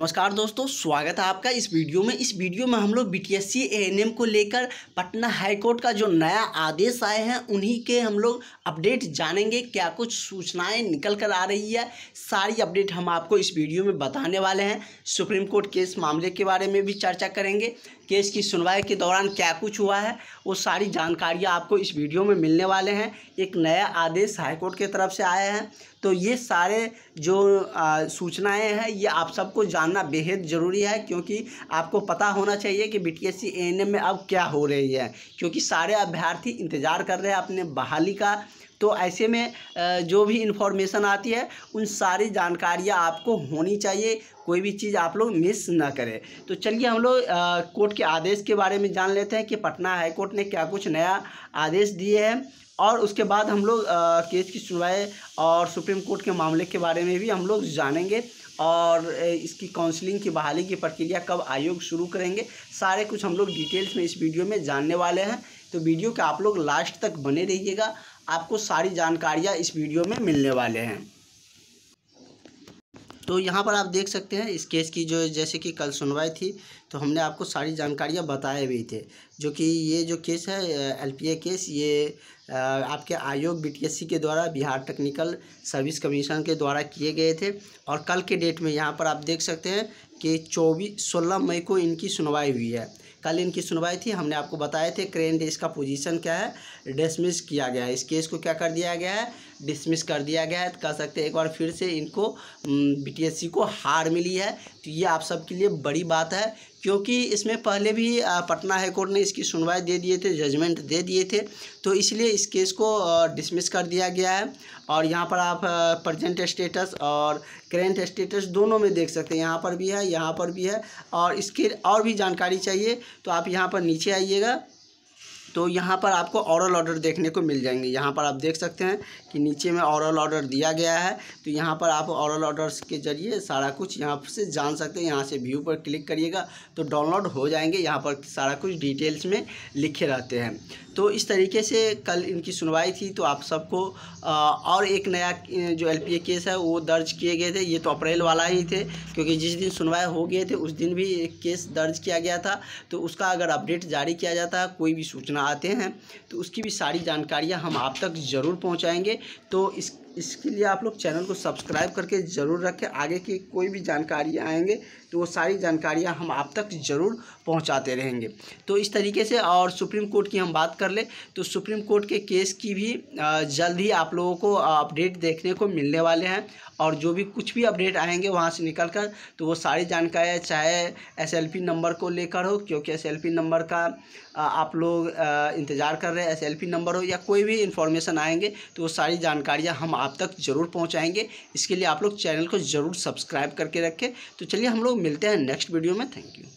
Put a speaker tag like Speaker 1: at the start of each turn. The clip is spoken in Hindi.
Speaker 1: नमस्कार दोस्तों स्वागत है आपका इस वीडियो में इस वीडियो में हम लोग B T S C M को लेकर पटना हाईकोर्ट का जो नया आदेश आए हैं उन्हीं के हम लोग अपडेट जानेंगे क्या कुछ सूचनाएं निकल कर आ रही है सारी अपडेट हम आपको इस वीडियो में बताने वाले हैं सुप्रीम कोर्ट केस मामले के बारे में भी चर्चा करेंगे केस की सुनवाई के दौरान क्या कुछ हुआ है वो सारी जानकारियाँ आपको इस वीडियो में मिलने वाले हैं एक नया आदेश हाईकोर्ट के तरफ से आया है तो ये सारे जो सूचनाएं हैं ये आप सबको जानना बेहद ज़रूरी है क्योंकि आपको पता होना चाहिए कि बी टी एस में अब क्या हो रही है क्योंकि सारे अभ्यर्थी इंतज़ार कर रहे हैं अपने बहाली का तो ऐसे में जो भी इन्फॉर्मेशन आती है उन सारी जानकारियाँ आपको होनी चाहिए कोई भी चीज़ आप लोग मिस ना करें तो चलिए हम लोग कोर्ट के आदेश के बारे में जान लेते हैं कि पटना हाई कोर्ट ने क्या कुछ नया आदेश दिए हैं और उसके बाद हम लोग केस की सुनवाई और सुप्रीम कोर्ट के मामले के बारे में भी हम लोग जानेंगे और इसकी काउंसलिंग की बहाली की प्रक्रिया कब आयोग शुरू करेंगे सारे कुछ हम लोग डिटेल्स में इस वीडियो में जानने वाले हैं तो वीडियो के आप लोग लास्ट तक बने रहिएगा आपको सारी जानकारियाँ इस वीडियो में मिलने वाले हैं तो यहाँ पर आप देख सकते हैं इस केस की जो जैसे कि कल सुनवाई थी तो हमने आपको सारी जानकारियाँ बताए भी थे जो कि ये जो केस है एलपीए केस ये आपके आयोग बीटीएससी के द्वारा बिहार टेक्निकल सर्विस कमीशन के द्वारा किए गए थे और कल के डेट में यहाँ पर आप देख सकते हैं कि चौबीस सोलह मई को इनकी सुनवाई हुई है कल इनकी सुनवाई थी हमने आपको बताए थे क्रेन इसका पोजीशन क्या है डिसमिस किया गया है इस केस को क्या कर दिया गया है डिसमिस कर दिया गया है तो कह सकते हैं एक बार फिर से इनको बीटीएससी को हार मिली है तो ये आप सबके लिए बड़ी बात है क्योंकि इसमें पहले भी पटना हाईकोर्ट ने इसकी सुनवाई दे दिए थे जजमेंट दे दिए थे तो इसलिए इस केस को डिसमिस कर दिया गया है और यहाँ पर आप प्रजेंट स्टेटस और करेंट स्टेटस दोनों में देख सकते हैं यहाँ पर भी है यहाँ पर भी है और इसके और भी जानकारी चाहिए तो आप यहाँ पर नीचे आइएगा तो यहाँ पर आपको औरल ऑर्डर देखने को मिल जाएंगे यहाँ पर आप देख सकते हैं कि नीचे में औरल ऑर्डर दिया गया है तो यहाँ पर आप ऑर्डर ऑर्डर्स के जरिए सारा कुछ यहाँ से जान सकते हैं यहाँ से व्यू पर क्लिक करिएगा तो डाउनलोड हो जाएंगे यहाँ पर सारा कुछ डिटेल्स में लिखे रहते हैं तो इस तरीके से कल इनकी सुनवाई थी तो आप सबको और एक नया जो एल केस है वो दर्ज किए गए थे ये तो अप्रैल वाला ही थे क्योंकि जिस दिन सुनवाई हो गए थे उस दिन भी एक केस दर्ज किया गया था तो उसका अगर अपडेट जारी किया जाता कोई भी सूचना आते हैं तो उसकी भी सारी जानकारियाँ हम आप तक ज़रूर पहुँचाएँगे तो इस इसके लिए आप लोग चैनल को सब्सक्राइब करके ज़रूर रखें आगे की कोई भी जानकारियाँ आएंगे तो वो सारी जानकारियाँ हम आप तक ज़रूर पहुँचाते रहेंगे तो इस तरीके से और सुप्रीम कोर्ट की हम बात कर ले तो सुप्रीम कोर्ट के केस की भी जल्द ही आप लोगों को अपडेट देखने को मिलने वाले हैं और जो भी कुछ भी अपडेट आएंगे वहाँ से निकल कर तो वो सारी जानकारियाँ चाहे एस नंबर को लेकर हो क्योंकि एस नंबर का आप लोग इंतज़ार कर रहे हैं एस नंबर हो या कोई भी इन्फॉर्मेशन आएंगे तो वो सारी जानकारियाँ हम आप तक ज़रूर पहुँचाएंगे इसके लिए आप लोग चैनल को ज़रूर सब्सक्राइब करके रखें तो चलिए हम लोग मिलते हैं नेक्स्ट वीडियो में थैंक यू